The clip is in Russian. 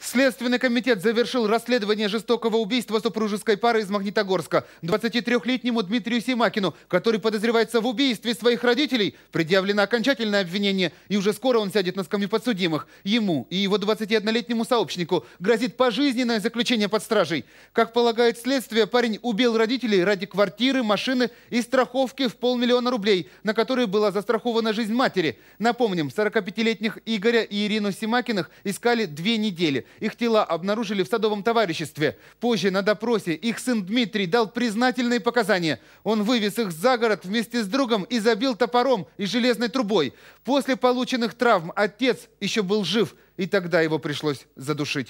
Следственный комитет завершил расследование жестокого убийства супружеской пары из Магнитогорска. 23-летнему Дмитрию Симакину, который подозревается в убийстве своих родителей, предъявлено окончательное обвинение, и уже скоро он сядет на скамью подсудимых. Ему и его 21-летнему сообщнику грозит пожизненное заключение под стражей. Как полагает следствие, парень убил родителей ради квартиры, машины и страховки в полмиллиона рублей, на которые была застрахована жизнь матери. Напомним, 45-летних Игоря и Ирину Симакиных искали две недели. Их тела обнаружили в садовом товариществе. Позже на допросе их сын Дмитрий дал признательные показания. Он вывез их за город вместе с другом и забил топором и железной трубой. После полученных травм отец еще был жив, и тогда его пришлось задушить.